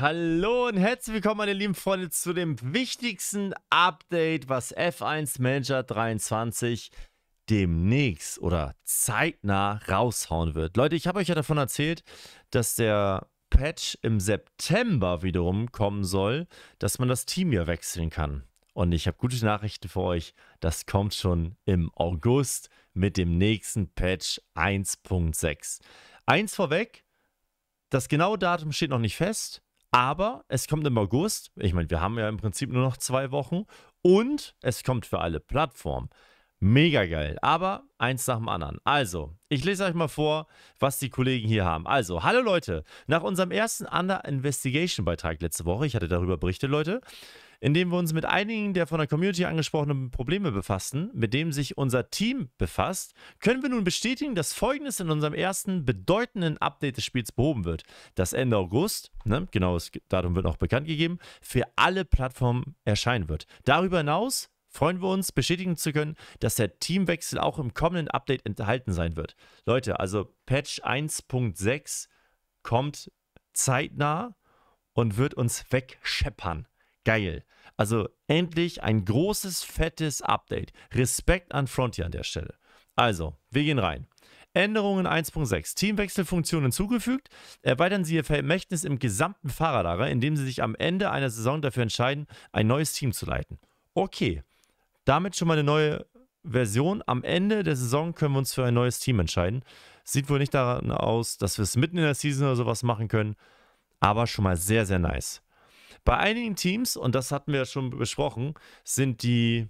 Hallo und herzlich willkommen, meine lieben Freunde, zu dem wichtigsten Update, was F1 Manager 23 demnächst oder zeitnah raushauen wird. Leute, ich habe euch ja davon erzählt, dass der Patch im September wiederum kommen soll, dass man das Team hier wechseln kann. Und ich habe gute Nachrichten für euch. Das kommt schon im August mit dem nächsten Patch 1.6. Eins vorweg, das genaue Datum steht noch nicht fest. Aber es kommt im August, ich meine, wir haben ja im Prinzip nur noch zwei Wochen und es kommt für alle Plattformen. Mega geil. Aber eins nach dem anderen. Also, ich lese euch mal vor, was die Kollegen hier haben. Also, hallo Leute. Nach unserem ersten Under Investigation Beitrag letzte Woche, ich hatte darüber berichtet, Leute, in dem wir uns mit einigen der von der Community angesprochenen Probleme befassen, mit dem sich unser Team befasst, können wir nun bestätigen, dass Folgendes in unserem ersten bedeutenden Update des Spiels behoben wird, das Ende August, ne, genaues Datum wird noch bekannt gegeben, für alle Plattformen erscheinen wird. Darüber hinaus freuen wir uns, bestätigen zu können, dass der Teamwechsel auch im kommenden Update enthalten sein wird. Leute, also Patch 1.6 kommt zeitnah und wird uns wegscheppern. Geil. Also endlich ein großes, fettes Update. Respekt an Frontier an der Stelle. Also, wir gehen rein. Änderungen 1.6. Teamwechselfunktionen hinzugefügt. Erweitern Sie Ihr Vermächtnis im gesamten Fahrerlager, indem Sie sich am Ende einer Saison dafür entscheiden, ein neues Team zu leiten. Okay, damit schon mal eine neue Version. Am Ende der Saison können wir uns für ein neues Team entscheiden. Sieht wohl nicht daran aus, dass wir es mitten in der Season oder sowas machen können, aber schon mal sehr, sehr nice. Bei einigen Teams, und das hatten wir schon besprochen, sind die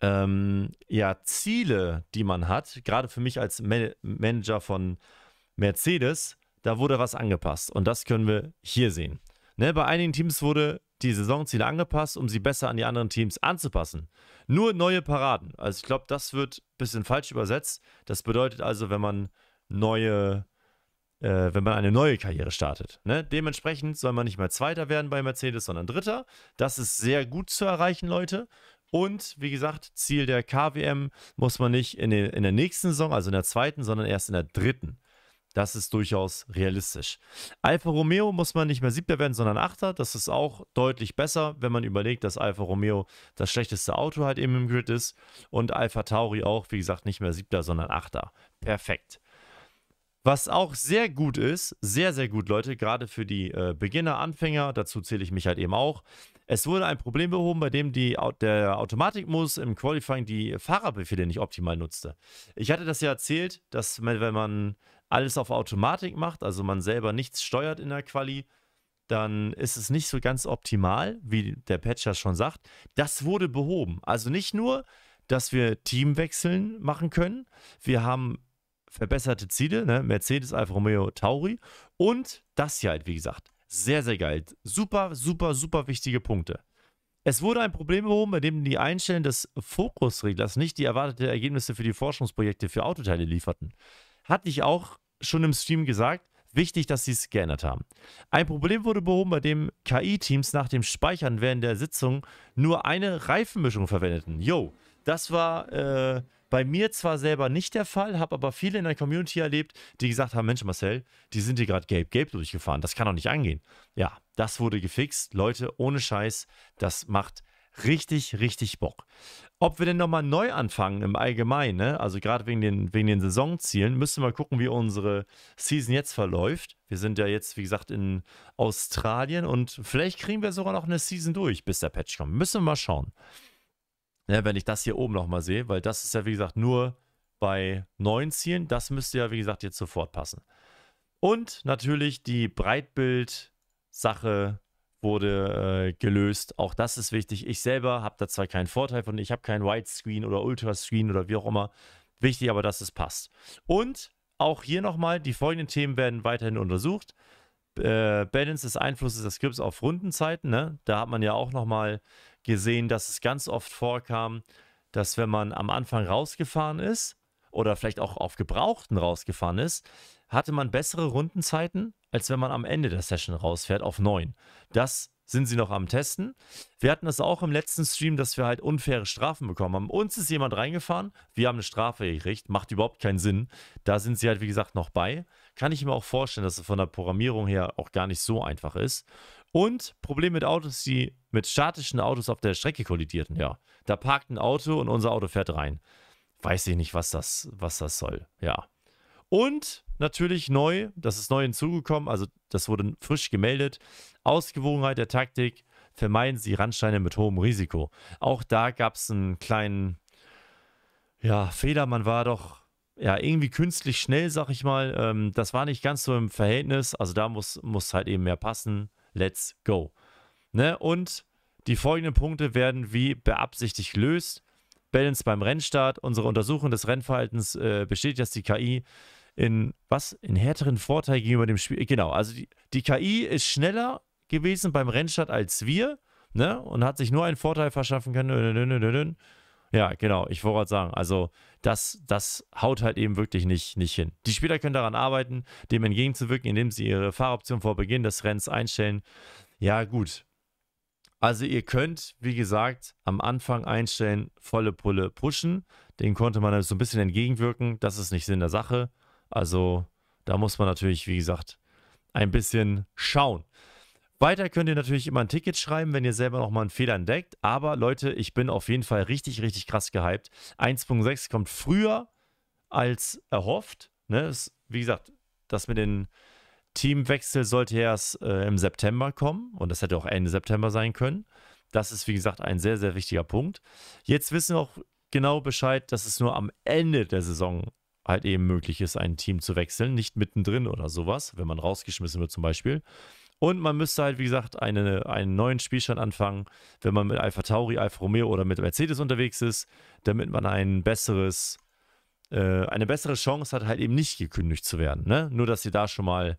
ähm, ja, Ziele, die man hat, gerade für mich als Man Manager von Mercedes, da wurde was angepasst. Und das können wir hier sehen. Ne, bei einigen Teams wurde die Saisonziele angepasst, um sie besser an die anderen Teams anzupassen. Nur neue Paraden. Also ich glaube, das wird ein bisschen falsch übersetzt. Das bedeutet also, wenn man neue äh, wenn man eine neue Karriere startet. Ne? Dementsprechend soll man nicht mehr Zweiter werden bei Mercedes, sondern Dritter. Das ist sehr gut zu erreichen, Leute. Und wie gesagt, Ziel der KWM muss man nicht in, den, in der nächsten Saison, also in der zweiten, sondern erst in der dritten. Das ist durchaus realistisch. Alfa Romeo muss man nicht mehr siebter werden, sondern achter. Das ist auch deutlich besser, wenn man überlegt, dass Alfa Romeo das schlechteste Auto halt eben im Grid ist. Und Alfa Tauri auch, wie gesagt, nicht mehr siebter, sondern achter. Perfekt. Was auch sehr gut ist, sehr, sehr gut, Leute, gerade für die äh, Beginner, Anfänger, dazu zähle ich mich halt eben auch. Es wurde ein Problem behoben, bei dem die, der Automatikmus im Qualifying die Fahrerbefehle nicht optimal nutzte. Ich hatte das ja erzählt, dass man, wenn man alles auf Automatik macht, also man selber nichts steuert in der Quali, dann ist es nicht so ganz optimal, wie der Patcher schon sagt. Das wurde behoben. Also nicht nur, dass wir Teamwechseln machen können, wir haben verbesserte Ziele, ne? Mercedes, Alfa Romeo, Tauri und das hier halt, wie gesagt, sehr, sehr geil. Super, super, super wichtige Punkte. Es wurde ein Problem behoben, bei dem die Einstellen des Fokusreglers nicht die erwarteten Ergebnisse für die Forschungsprojekte für Autoteile lieferten. Hatte ich auch schon im Stream gesagt, wichtig, dass sie es geändert haben. Ein Problem wurde behoben, bei dem KI-Teams nach dem Speichern während der Sitzung nur eine Reifenmischung verwendeten. Yo, das war äh, bei mir zwar selber nicht der Fall, habe aber viele in der Community erlebt, die gesagt haben, Mensch Marcel, die sind hier gerade gelb, gelb durchgefahren, das kann doch nicht angehen. Ja, das wurde gefixt. Leute, ohne Scheiß, das macht richtig, richtig Bock. Ob wir denn nochmal neu anfangen im Allgemeinen, ne? also gerade wegen den, wegen den Saisonzielen, müssen wir mal gucken, wie unsere Season jetzt verläuft. Wir sind ja jetzt, wie gesagt, in Australien und vielleicht kriegen wir sogar noch eine Season durch, bis der Patch kommt. Müssen wir mal schauen. Ne, wenn ich das hier oben nochmal sehe, weil das ist ja wie gesagt nur bei neuen Zielen. Das müsste ja wie gesagt jetzt sofort passen. Und natürlich die Breitbild-Sache wurde äh, gelöst. Auch das ist wichtig. Ich selber habe da zwar keinen Vorteil von, ich habe keinen Widescreen oder Ultrascreen oder wie auch immer. Wichtig aber, dass es passt. Und auch hier nochmal, die folgenden Themen werden weiterhin untersucht. Äh, Balance des Einflusses des Skripts auf Rundenzeiten. Ne? Da hat man ja auch nochmal gesehen, dass es ganz oft vorkam, dass wenn man am Anfang rausgefahren ist oder vielleicht auch auf Gebrauchten rausgefahren ist, hatte man bessere Rundenzeiten, als wenn man am Ende der Session rausfährt auf 9. Das sind sie noch am Testen. Wir hatten das auch im letzten Stream, dass wir halt unfaire Strafen bekommen haben. Uns ist jemand reingefahren, wir haben eine Strafe gekriegt, macht überhaupt keinen Sinn. Da sind sie halt, wie gesagt, noch bei. Kann ich mir auch vorstellen, dass es von der Programmierung her auch gar nicht so einfach ist. Und Problem mit Autos, die mit statischen Autos auf der Strecke kollidierten. Ja, da parkt ein Auto und unser Auto fährt rein. Weiß ich nicht, was das, was das soll. Ja. Und natürlich neu, das ist neu hinzugekommen, also das wurde frisch gemeldet. Ausgewogenheit der Taktik, vermeiden Sie Randsteine mit hohem Risiko. Auch da gab es einen kleinen ja, Fehler. Man war doch ja irgendwie künstlich schnell, sag ich mal. Ähm, das war nicht ganz so im Verhältnis. Also da muss, muss halt eben mehr passen. Let's go. Ne? Und die folgenden Punkte werden wie beabsichtigt gelöst. Balance beim Rennstart. Unsere Untersuchung des Rennverhaltens äh, besteht, dass die KI in was? In härteren Vorteil gegenüber dem Spiel. Genau, also die, die KI ist schneller gewesen beim Rennstart als wir ne? und hat sich nur einen Vorteil verschaffen können. Ja, genau, ich wollte gerade sagen. Also das, das haut halt eben wirklich nicht, nicht hin. Die Spieler können daran arbeiten, dem entgegenzuwirken, indem sie ihre Fahroption vor Beginn des Rennens einstellen. Ja, gut. Also ihr könnt, wie gesagt, am Anfang einstellen, volle Pulle pushen. Den konnte man so ein bisschen entgegenwirken. Das ist nicht Sinn der Sache. Also da muss man natürlich, wie gesagt, ein bisschen schauen. Weiter könnt ihr natürlich immer ein Ticket schreiben, wenn ihr selber nochmal einen Fehler entdeckt. Aber Leute, ich bin auf jeden Fall richtig, richtig krass gehypt. 1.6 kommt früher als erhofft. Ne? Ist, wie gesagt, das mit dem Teamwechsel sollte erst äh, im September kommen und das hätte auch Ende September sein können. Das ist, wie gesagt, ein sehr, sehr wichtiger Punkt. Jetzt wissen wir auch genau Bescheid, dass es nur am Ende der Saison halt eben möglich ist, ein Team zu wechseln, nicht mittendrin oder sowas, wenn man rausgeschmissen wird zum Beispiel. Und man müsste halt, wie gesagt, eine, einen neuen Spielstand anfangen, wenn man mit Alpha Tauri, Alfa Romeo oder mit Mercedes unterwegs ist, damit man ein besseres, äh, eine bessere Chance hat, halt eben nicht gekündigt zu werden. Ne? Nur, dass ihr da schon mal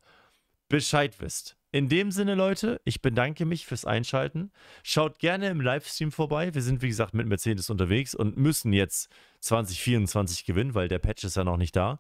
Bescheid wisst. In dem Sinne, Leute, ich bedanke mich fürs Einschalten. Schaut gerne im Livestream vorbei. Wir sind, wie gesagt, mit Mercedes unterwegs und müssen jetzt 2024 gewinnen, weil der Patch ist ja noch nicht da.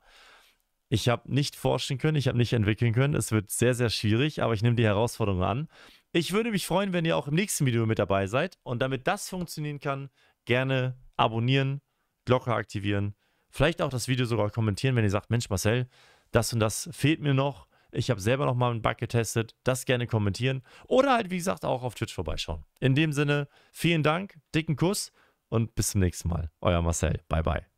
Ich habe nicht forschen können, ich habe nicht entwickeln können. Es wird sehr, sehr schwierig, aber ich nehme die Herausforderung an. Ich würde mich freuen, wenn ihr auch im nächsten Video mit dabei seid. Und damit das funktionieren kann, gerne abonnieren, Glocke aktivieren, vielleicht auch das Video sogar kommentieren, wenn ihr sagt, Mensch Marcel, das und das fehlt mir noch. Ich habe selber noch mal einen Bug getestet. Das gerne kommentieren. Oder halt, wie gesagt, auch auf Twitch vorbeischauen. In dem Sinne, vielen Dank, dicken Kuss und bis zum nächsten Mal. Euer Marcel. Bye, bye.